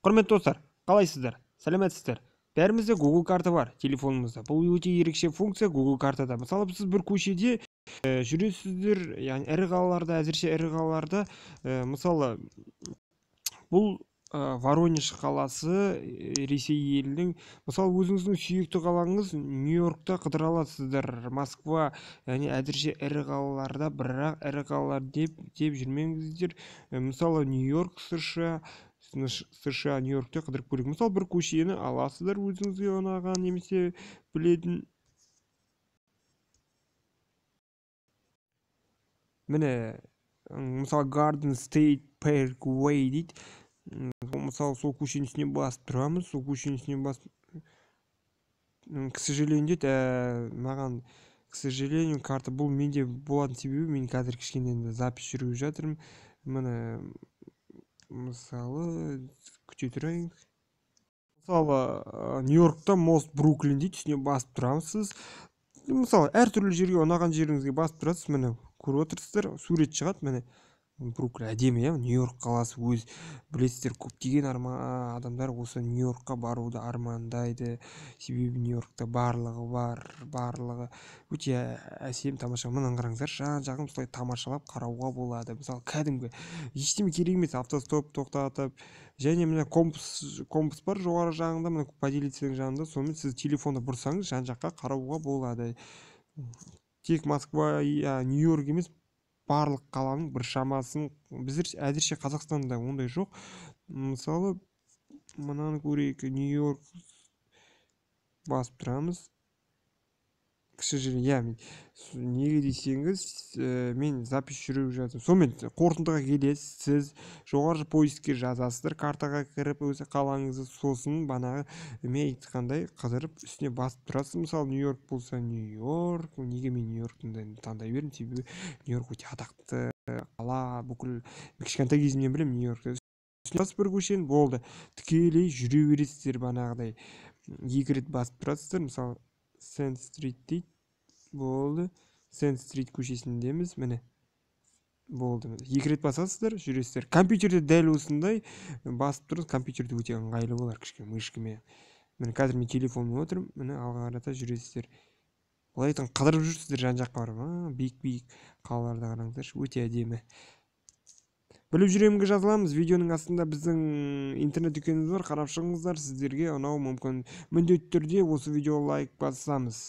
құрметті достар қалайсыздар сәлеметсіздер бәрімізде google карта бар телефонымызда бұл өте ерекше функция google картада мысалы сіз бір көшеде ә, жүресіздер яғни ірі қалаларда әзірше ірі қалаларда э, мысалы бұл э, воронеж қаласы ресей елінің мысалы өзіңіздің сүйікті қалаңыз нью йоркта қыдыра аласыздар москва яғни әзірше ірі қалаларда бірақ ірі қалалар деп деп жүрмеңіздер мысалы нью йорк сша сша нью йоркте қыдырып көрейік мысалы бір көшені аласыздар өзіңізге ұнаған немесе білетін міне мысалы гарден стейт парк уэй дейді мысалы сол көшенің үстіне басып тұрамыз сол көшенің үстіне басып к сожалению дейді ә, маған к сожалению карта бұл менде болатын себебі мен қазір кішкене енді запись жүргізіп жатырмын міне мысалы күте тұрайын мысалы э, нью йоркта мост бруклин дейді үстіне басып тұрамыз мысалы әртүрлі жерге ұнаған жеріңізге басып тұрасыз міне көріп отырсыздар сурет шығады міне бруклин әдемі иә нью йорк қаласы өз білесіздер көптеген арма, адамдар осы нью йоркқа баруды армандайды себебі нью йоркта барлығы бар барлығы өте әсем тамаша мынаны қараңыздар жан жағын солай тамашалап қарауға болады мысалы кәдімгі ештеңе керек емес автостоп тоқтатып және мына компас компас бар жоғары жағында мына поделицаның жанында сонымен сіз телефонды бұрсаңыз жан жаққа қарауға болады тек москва иә, нью йорк емес барлық қаланың бір шамасын біз әзірше қазақстанда ондай жоқ мысалы мынаны көрейік нью йорк басып тұрамыз к сожалению иә неге десеңіз ә, э, мен запись жүріп жатыр сонымен қорытындыға келесіз сіз жоғары поискке жазасыздар картаға кіріп өз қалаңызды сосын банағы мен айтқандай қыдырып үстіне басып тұрасыз мысалы нью йорк болса нью йорк неге мен нью йоркты таңдай бердім себебі нью йорк өте атақты қала бүкіл кішкентай кезімнен білемін нью йоркты бір көшені болды тікелей жүре бересіздер банағыдай екі рет басып тұрасыздар мысалы сент стрит дейді болды сент стрит көшесіндеміз міне болды екі рет басасыздар жүресіздер компьютерде дәл осындай басып тұрыңыз компьютерде өте ыңғайлы болар кішкене мышкамен міне қазір мен телефонмен отырмын міне алға қарата жүресіздер былай қадырып қыдырып жүрсіздер жан жаққа барып биік биік қалаларды қараңыздаршы өте әдемі біліп жүремінге жазыламыз видеоның астында біздің интернет дүкеніміз бар қарап шығыңыздар сіздерге ұнауы мүмкін міндетті түрде осы видеоға лайк басамыз